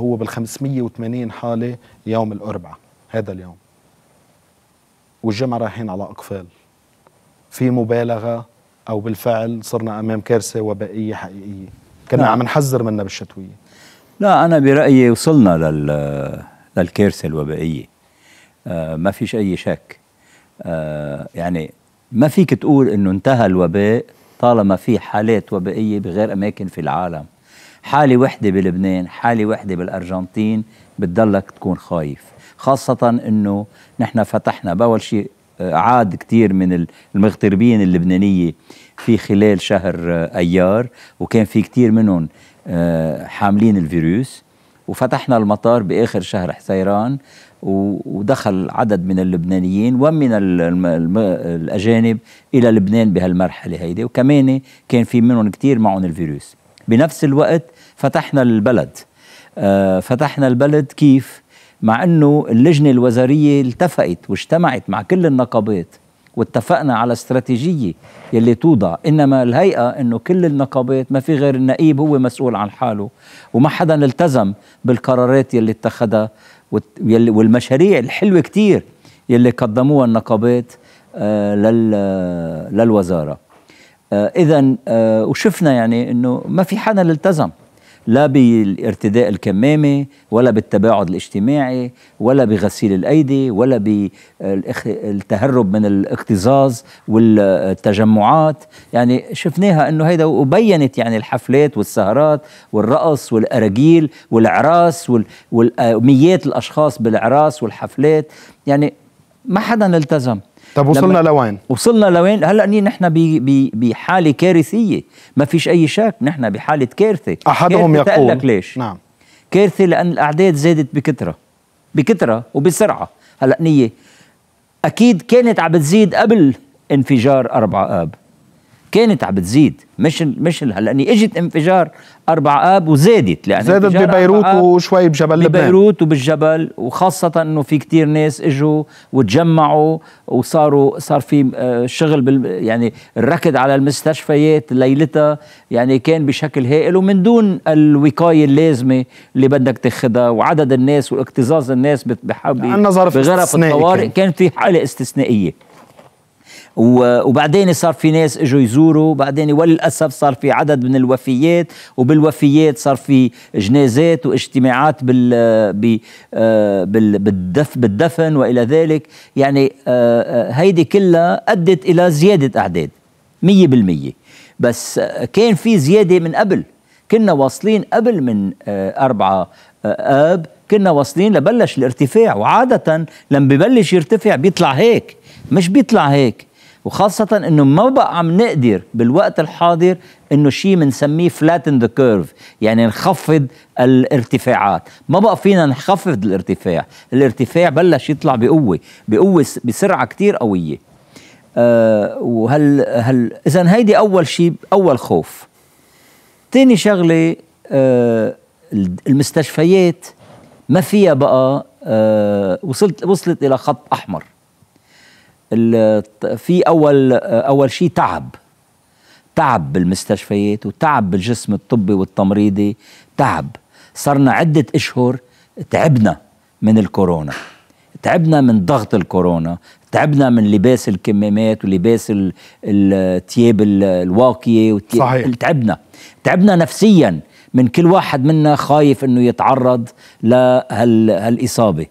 هو بال 580 حاله يوم الاربعاء هذا اليوم والجمعه رايحين على اقفال في مبالغه او بالفعل صرنا امام كارثه وبائيه حقيقيه كنا نعم. عم نحذر منها بالشتويه لا انا برايي وصلنا لل للكارثه الوبائيه آه ما فيش اي شك آه يعني ما فيك تقول انه انتهى الوباء طالما في حالات وبائيه بغير اماكن في العالم حالة وحدة بلبنان حالة وحدة بالأرجنتين بتضلك تكون خايف خاصة أنه نحن فتحنا بأول شيء آه، عاد كثير من المغتربين اللبنانية في خلال شهر آه، أيار وكان في كثير منهم آه، حاملين الفيروس وفتحنا المطار باخر شهر حسيران ودخل عدد من اللبنانيين ومن الاجانب الى لبنان بهالمرحله هيدي وكمان كان في منهم كثير معهم الفيروس بنفس الوقت فتحنا البلد آه، فتحنا البلد كيف؟ مع انه اللجنه الوزاريه التفقت واجتمعت مع كل النقابات واتفقنا على استراتيجيه يلي توضع انما الهيئه انه كل النقابات ما في غير النقيب هو مسؤول عن حاله وما حدا التزم بالقرارات يلي اتخذها والمشاريع الحلوه كتير يلي قدموها النقابات آه، آه، للوزاره آه، اذا آه، وشفنا يعني انه ما في حدا التزم لا بالارتداء الكمامة ولا بالتباعد الاجتماعي ولا بغسيل الأيدي ولا بالتهرب آه، من الاكتظاظ والتجمعات يعني شفناها أنه هيدا وبينت يعني الحفلات والسهرات والرقص والأراجيل والعراس وميات الأشخاص بالعراس والحفلات يعني ما حدا التزم طب وصلنا لوين؟ وصلنا لوين؟ هلا نحن بحاله كارثيه، ما فيش اي شك، نحن بحاله كارثه احدهم كارثة يقول لك ليش؟ نعم كارثه لان الاعداد زادت بكثره بكثره وبسرعه، هلا نيه اكيد كانت عم بتزيد قبل انفجار أربعة اب كانت عم بتزيد مش مش لاني اجت انفجار أربع اب وزادت لان زادت ببيروت وشوي بجبل لبنان ببيروت وبالجبل وخاصه انه في كتير ناس اجوا وتجمعوا وصاروا صار في آه، شغل بال يعني الركض على المستشفيات ليلتها يعني كان بشكل هائل ومن دون الوقايه اللازمه اللي بدك تاخذها وعدد الناس واكتظاظ الناس بحب بغرف الطوارئ كان في حاله استثنائيه وبعدين صار في ناس اجوا يزوروا بعدين وللاسف صار في عدد من الوفيات وبالوفيات صار في جنازات واجتماعات بال آه، بالدف بالدفن والى ذلك يعني آه، آه، هيدي كلها ادت الى زياده اعداد 100% بس كان في زياده من قبل كنا واصلين قبل من أربعة آب كنا واصلين لبلش الارتفاع وعادة لما ببلش يرتفع بيطلع هيك مش بيطلع هيك وخاصة انه ما بقى عم نقدر بالوقت الحاضر انه شيء بنسميه فلاتن ذا كيرف يعني نخفض الارتفاعات ما بقى فينا نخفض الارتفاع الارتفاع بلش يطلع بقوة بقوة بسرعة كتير قوية أه وهل هل اذا هيدي اول شيء اول خوف تاني شغلة أه المستشفيات ما فيها بقى أه وصلت وصلت الى خط احمر في اول اول شيء تعب تعب بالمستشفيات وتعب بالجسم الطبي والتمريضي تعب صرنا عده اشهر تعبنا من الكورونا تعبنا من ضغط الكورونا تعبنا من لباس الكمامات ولباس الثياب الواقيه صحيح. تعبنا تعبنا نفسيا من كل واحد منا خايف انه يتعرض لهالاصابه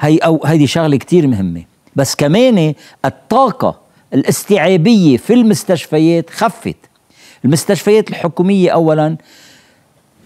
هي او هيدي شغله كثير مهمه بس كمان الطاقة الاستيعابية في المستشفيات خفت المستشفيات الحكومية أولا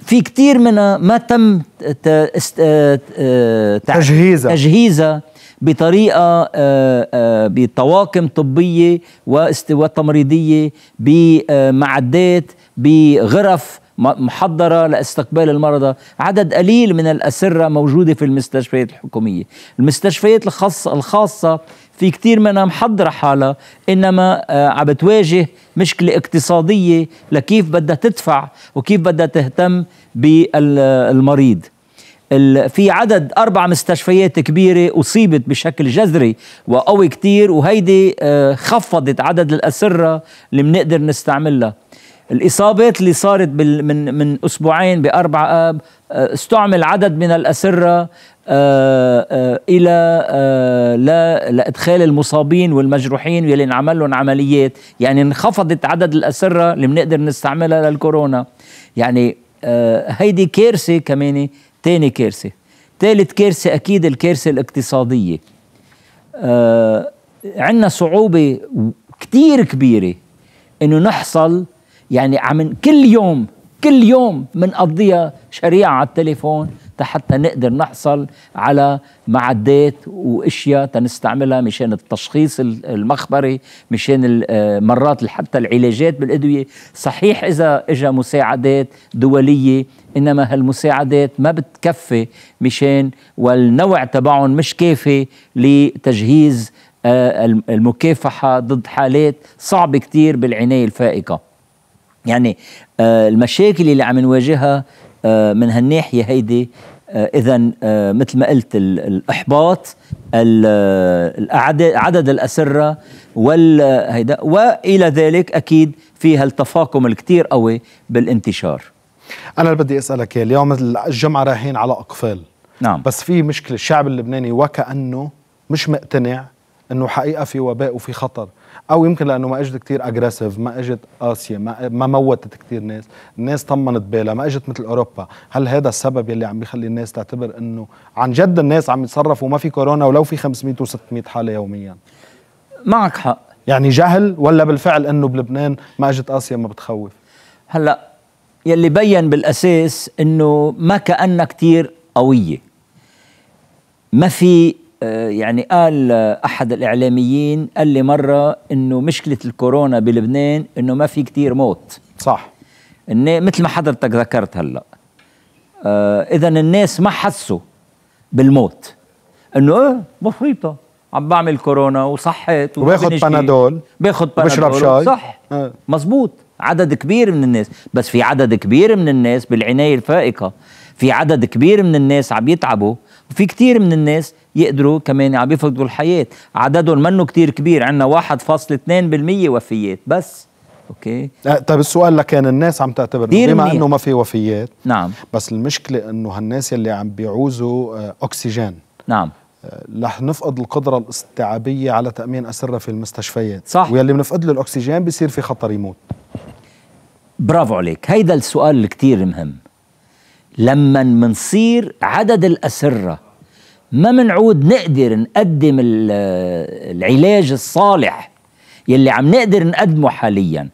في كتير منها ما تم آه، آه، تجهيزها تجهيزها بطريقة آه، بطواقم طبية وتمريضية بمعدات بغرف محضرة لاستقبال المرضى عدد قليل من الأسرة موجودة في المستشفيات الحكومية المستشفيات الخاصة, الخاصة في كتير منها محضرة حالها إنما آه، عم بتواجه مشكلة اقتصادية لكيف بدها تدفع وكيف بدها تهتم بالمريض في عدد أربع مستشفيات كبيرة أصيبت بشكل جذري وقوي كتير وهيدي آه، خفضت عدد الأسرة اللي بنقدر نستعملها الإصابات اللي صارت من من أسبوعين بأربع آب آه، استعمل عدد من الأسرة آه، آه، إلى لا لإدخال المصابين والمجروحين واللي انعمل لهم عمليات يعني انخفضت عدد الأسرة اللي بنقدر نستعملها للكورونا يعني هيدي كارثة كمان تاني كارثة ثالث كارثة أكيد الكارثة الاقتصادية عندنا صعوبة كتير كبيرة انه نحصل يعني عم كل يوم كل يوم بنقضيها شريعه على التليفون حتى نقدر نحصل على معدات واشياء تنستعملها مشان التشخيص المخبري مشان آه، مرات حتى العلاجات بالادويه صحيح اذا اجى مساعدات دوليه انما هالمساعدات ما بتكفي مشان والنوع تبعهم مش كافي لتجهيز آه، المكافحه ضد حالات صعبه كثير بالعنايه الفائقه يعني آه، المشاكل اللي عم نواجهها آه، من هالناحيه هيدي آه، اذا مثل ما قلت الاحباط عدد الاسره وال والى ذلك اكيد في هالتفاقم الكتير قوي بالانتشار انا اللي بدي اسالك اليوم الجمعه رايحين على اقفال نعم بس في مشكله الشعب اللبناني وكانه مش مقتنع انه حقيقه في وباء وفي خطر او يمكن لانه ما اجت كثير اجريسيف ما اجت قاسيه ما, ما موتت كثير ناس الناس طمنت بالها ما اجت مثل اوروبا هل هذا السبب يلي عم بيخلي الناس تعتبر انه عن جد الناس عم يتصرفوا وما في كورونا ولو في 500 و600 حاله يوميا معك حق يعني جهل ولا بالفعل انه بلبنان ما اجت قاسيه ما بتخوف هلا يلي بين بالاساس انه ما كانها كثير قويه ما في آه، يعني قال احد الاعلاميين قال لي مره انه مشكله الكورونا بلبنان انه ما في كتير موت صح إن مثل ما حضرتك ذكرت هلا آه، اذا الناس ما حسوا بالموت انه ايه بسيطه عم بعمل كورونا وصحت وباخذ بنادول باخد بنادول بشرب شاي صح أه. مزبوط عدد كبير من الناس بس في عدد كبير من الناس بالعناية الفائقة في عدد كبير من الناس عم يتعبوا وفي كتير من الناس يقدروا كمان عم يفقدوا الحياه عددهم منه كتير كبير عندنا 1.2% وفيات بس اوكي أه، طيب السؤال لكان يعني الناس عم تعتبر بما انه ما في وفيات نعم بس المشكله انه هالناس يلي عم بيعوزوا أه، اكسجين نعم أه، رح نفقد القدره الاستيعابيه على تامين اسره في المستشفيات صح واللي بنفقد له الاكسجين بصير في خطر يموت برافو عليك هيدا السؤال اللي مهم لما منصير عدد الأسرة ما منعود نقدر نقدم العلاج الصالح يلي عم نقدر نقدمه حاليا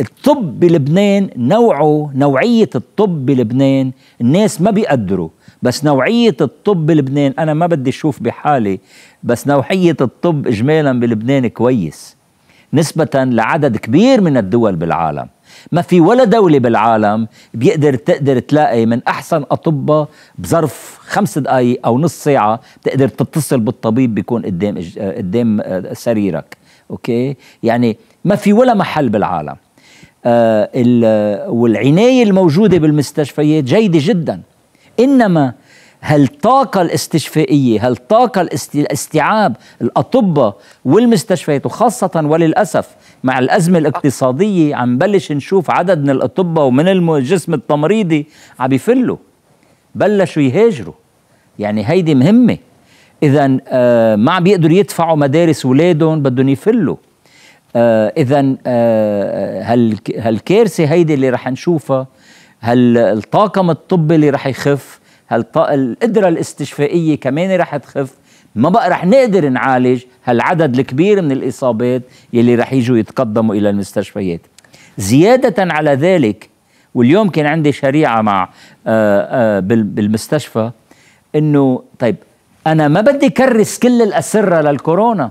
الطب بلبنان نوعه نوعية الطب بلبنان الناس ما بيقدروا بس نوعية الطب بلبنان أنا ما بدي أشوف بحالي بس نوعية الطب إجمالا بلبنان كويس نسبة لعدد كبير من الدول بالعالم ما في ولا دولة بالعالم بيقدر تقدر تلاقي من أحسن أطباء بظرف خمس دقايق أو نص ساعة تقدر تتصل بالطبيب بيكون قدام آه، قدام آه، سريرك أوكي يعني ما في ولا محل بالعالم آه والعناية الموجودة بالمستشفيات جيدة جدا إنما هالطاقة الاستشفائية هالطاقة الاستيعاب الأطباء والمستشفيات وخاصة وللأسف مع الأزمة الاقتصادية عم بلش نشوف عدد من الأطباء ومن الجسم التمريضي عم يفلوا بلشوا يهاجروا يعني هيدي مهمة إذا آه، ما عم بيقدروا يدفعوا مدارس ولادهم بدهم يفلوا آه، إذا هالكارثة آه، هيدي اللي رح نشوفها هالطاقم الطبي اللي رح يخف هالطاقة القدرة الاستشفائية كمان رح تخف ما بقى رح نقدر نعالج هالعدد الكبير من الإصابات يلي رح يجوا يتقدموا إلى المستشفيات زيادة على ذلك واليوم كان عندي شريعة مع آآ آه، آآ آه، بالمستشفى إنه طيب أنا ما بدي كرس كل الأسرة للكورونا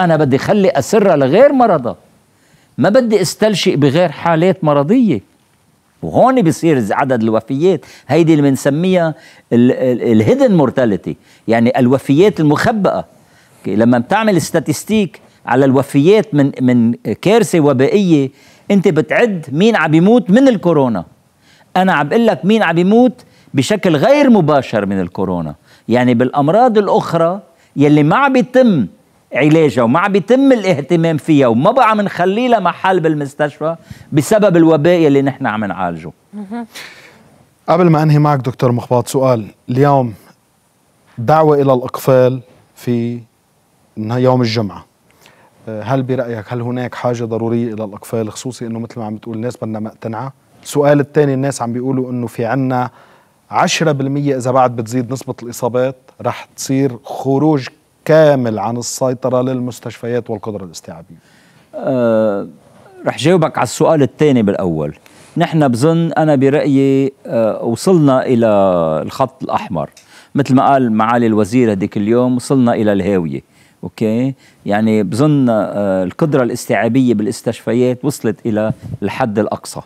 أنا بدي خلي أسرة لغير مرضى ما بدي استلشئ بغير حالات مرضية وهون بيصير عدد الوفيات هيدي اللي بنسميها الهيدن مورتاليتي يعني الوفيات المخبأة لما بتعمل استاتستيك على الوفيات من من كارثة وبائية انت بتعد مين عم بيموت من الكورونا انا عم بقول لك مين عم بيموت بشكل غير مباشر من الكورونا يعني بالامراض الاخرى يلي ما عم بيتم علاجها وما عم بيتم الاهتمام فيها وما بقى عم نخلي لها محل بالمستشفى بسبب الوباء اللي نحن عم نعالجه قبل ما انهي معك دكتور مخباط سؤال اليوم دعوة إلى الإقفال في يوم الجمعة هل برأيك هل هناك حاجة ضرورية إلى الإقفال خصوصي أنه مثل ما عم بتقول الناس بدنا مقتنعة السؤال الثاني الناس عم بيقولوا أنه في عنا 10% إذا بعد بتزيد نسبة الإصابات رح تصير خروج كامل عن السيطرة للمستشفيات والقدرة الاستيعابية أه رح جاوبك على السؤال الثاني بالأول نحن بظن أنا برأيي أه وصلنا إلى الخط الأحمر مثل ما قال معالي الوزير هديك اليوم وصلنا إلى الهاوية اوكي يعني بظن آه، القدره الاستيعابيه بالاستشفيات وصلت الى الحد الاقصى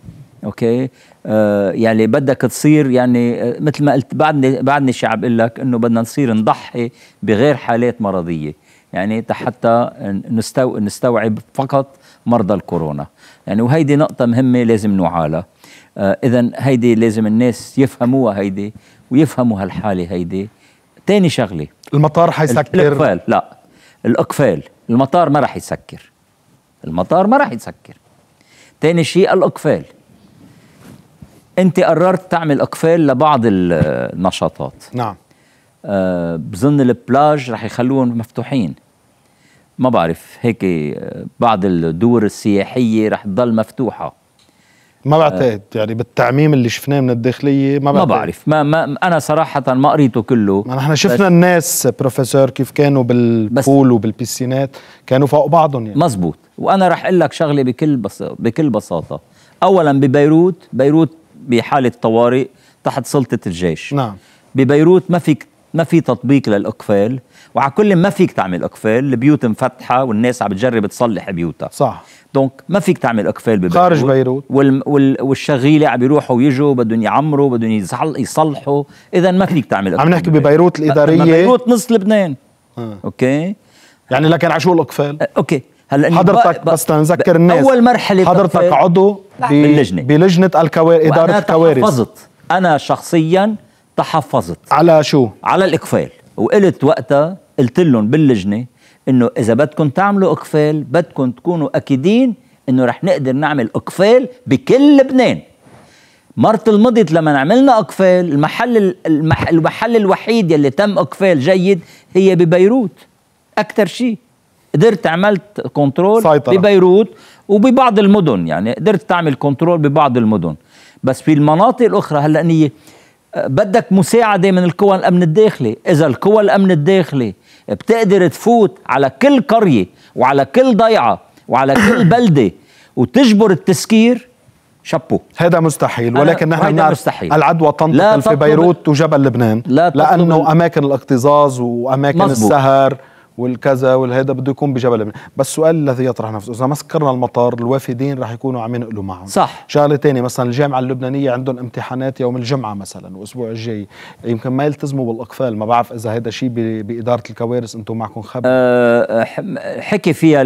اوكي آه، يعني بدك تصير يعني آه، مثل ما قلت بعدني بعدني شعب اقول لك انه بدنا نصير نضحي بغير حالات مرضيه يعني حتى نستو... نستوعب فقط مرضى الكورونا يعني وهيدي نقطه مهمه لازم نعالها آه، اذا هيدي لازم الناس يفهموها هيدي ويفهموا هالحاله هيدي تاني شغله المطار حيسكر الاقفال لا الاقفال المطار ما راح يسكر المطار ما راح يسكر تاني شيء الاقفال انت قررت تعمل اقفال لبعض النشاطات نعم آه بظن البلاج رح يخلوهم مفتوحين ما بعرف هيك آه، بعض الدور السياحيه رح تضل مفتوحه ما بعتقد آه يعني بالتعميم اللي شفناه من الداخليه ما بعتقد ما بعرف ما, ما انا صراحه ما قريته كله ما نحن شفنا الناس بروفيسور كيف كانوا بالبول وبالبيسينات كانوا فوق بعضهم يعني مزبوط وانا رح اقول لك شغله بكل بس بكل بساطه اولا ببيروت بيروت بحاله طوارئ تحت سلطه الجيش نعم ببيروت ما فيك ما في تطبيق للاقفال وعلى كل ما فيك تعمل اقفال البيوت مفتحه والناس عم بتجرب تصلح بيوتها صح دونك ما فيك تعمل اقفال ببيروت خارج بيروت وال... وال... والشغيله عم بيروحوا ويجوا بدهم يعمروا بدهم يصل... يصلحوا اذا ما فيك تعمل أقفال عم نحكي ببيروت الاداريه بيروت نص لبنان آه. اوكي يعني لكن عشو الاقفال اوكي هلا حضرتك بس لنذكر الناس اول مرحله حضرتك عضو باللجنه بلجنه الكوارث اداره الكوارث تحفظت انا شخصيا تحفظت على شو؟ على الاقفال وقلت وقتها قلت لهم باللجنه انه اذا بدكم تعملوا اقفال بدكم تكونوا اكيدين انه رح نقدر نعمل اقفال بكل لبنان مرت المضيت لما عملنا اقفال المحل المحل الوحيد يلي تم اقفال جيد هي ببيروت اكثر شيء قدرت عملت كنترول سيطرة. ببيروت وببعض المدن يعني قدرت تعمل كنترول ببعض المدن بس في المناطق الاخرى هلأنية آه، بدك مساعدة من القوى الأمن الداخلي إذا القوى الأمن الداخلي بتقدر تفوت على كل قرية وعلى كل ضيعة وعلى كل بلدة وتجبر التسكير شابو هذا مستحيل ولكن نحن نعرف مستحيل. العدوى تنتقل في بيروت وجبل لبنان لا لأنه أماكن الاكتظاظ وأماكن مزبوط. السهر والكذا والهذا بده يكون بجبل لبنان بس السؤال الذي يطرح نفسه اذا ما سكرنا المطار الوافدين رح يكونوا عم ينقلوا معهم صح شغله ثانيه مثلا الجامعه اللبنانيه عندهم امتحانات يوم الجمعه مثلا والاسبوع الجاي يمكن ما يلتزموا بالاقفال ما بعرف اذا هذا شيء باداره الكوارث انتم معكم خبر أه, أه، حكي فيها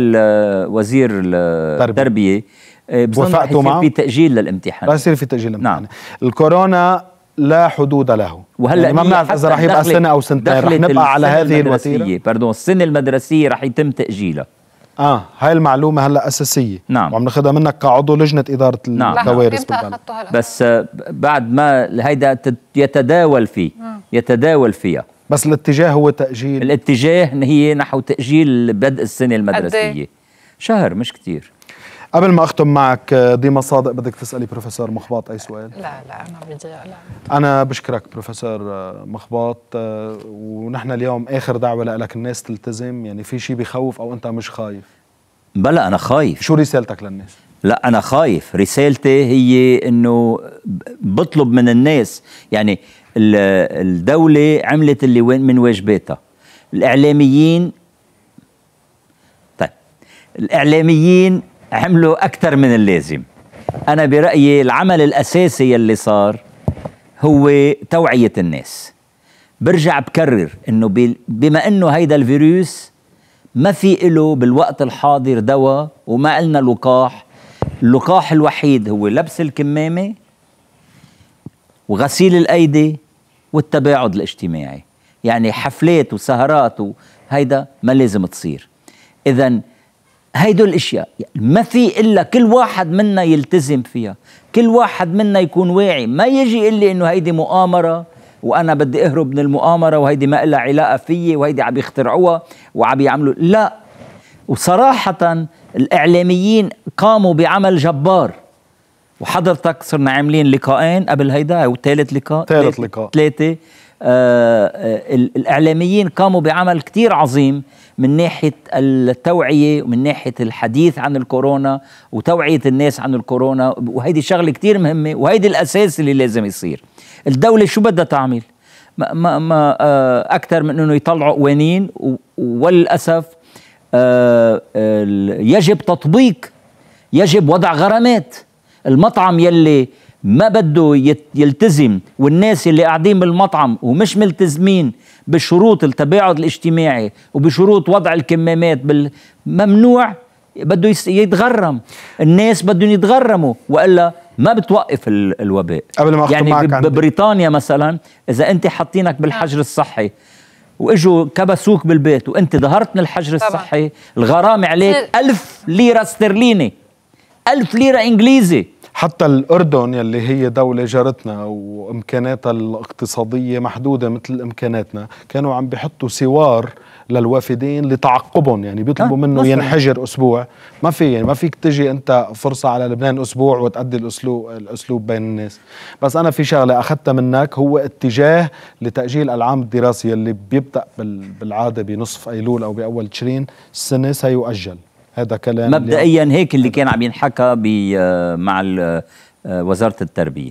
وزير التربيه أه، وافقتوا معه في تاجيل للامتحان رح يصير في تاجيل نعم. الامتحان نعم. الكورونا لا حدود له وهلا يعني ما بنعرف اذا رح يبقى سنه او سنتين رح نبقى على هذه الوتيره بردون السنه المدرسيه رح يتم تاجيلها اه هاي المعلومه هلا اساسيه نعم وعم ناخذها منك كعضو لجنه اداره نعم. الكوارث بس آه، بعد ما هيدا يتداول فيه مم. نعم. يتداول فيها بس الاتجاه هو تاجيل الاتجاه هي نحو تاجيل بدء السنه إيه؟ المدرسيه شهر مش كتير قبل ما اختم معك ديما صادق بدك تسالي بروفيسور مخباط اي سؤال لا لا انا بدي لا انا بشكرك بروفيسور آه، مخباط آه، ونحن اليوم اخر دعوه لك الناس تلتزم يعني في شيء بخوف او انت مش خايف بلا انا خايف شو رسالتك للناس لا انا خايف رسالتي هي انه بطلب من الناس يعني الدوله عملت اللي من واجباتها الاعلاميين طيب الاعلاميين عملوا أكثر من اللازم أنا برأيي العمل الأساسي اللي صار هو توعية الناس برجع بكرر انه بما انه هيدا الفيروس ما في له بالوقت الحاضر دواء وما إلنا لقاح اللقاح الوحيد هو لبس الكمامة وغسيل الأيدي والتباعد الاجتماعي يعني حفلات وسهرات وهيدا ما لازم تصير إذا هيدول الاشياء ما في الا كل واحد منا يلتزم فيها كل واحد منا يكون واعي ما يجي يقول لي انه هيدي مؤامره وانا بدي اهرب من المؤامره وهيدي ما لها علاقه فيي وهيدي عم يخترعوها وعم يعملوا لا وصراحه الاعلاميين قاموا بعمل جبار وحضرتك صرنا عاملين لقاءين قبل هيدا او ثالث لقاء ثالث لقاء ثلاثه آه الاعلاميين قاموا بعمل كتير عظيم من ناحيه التوعيه ومن ناحيه الحديث عن الكورونا وتوعيه الناس عن الكورونا وهيدي شغله كتير مهمه وهيدي الاساس اللي لازم يصير الدوله شو بدها تعمل ما ما, ما آه، اكثر من انه يطلعوا قوانين وللاسف آه، آه، يجب تطبيق يجب وضع غرامات المطعم يلي ما بده يلتزم والناس اللي قاعدين بالمطعم ومش ملتزمين بشروط التباعد الاجتماعي وبشروط وضع الكمامات ممنوع بده يتغرم الناس بدهم يتغرموا والا ما بتوقف الوباء قبل ما يعني معك ببريطانيا مثلا اذا انت حاطينك بالحجر الصحي واجوا كبسوك بالبيت وانت ظهرت من الحجر طبعا. الصحي الغرامه عليك ألف ليره استرليني ألف ليره انجليزي حتى الأردن يلي هي دولة جارتنا وإمكاناتها الاقتصادية محدودة مثل إمكاناتنا كانوا عم بيحطوا سوار للوافدين لتعقبهم يعني بيطلبوا آه، منه ينحجر أسبوع ما في يعني ما فيك تجي أنت فرصة على لبنان أسبوع وتأدي الأسلوب الأسلوب بين الناس بس أنا في شغلة أخذتها منك هو اتجاه لتأجيل العام الدراسي يلي بيبدأ بالعادة بنصف أيلول أو بأول تشرين السنة سيؤجل هذا كلام مبدئيا هيك اللي كان عم ينحكى مع وزاره التربيه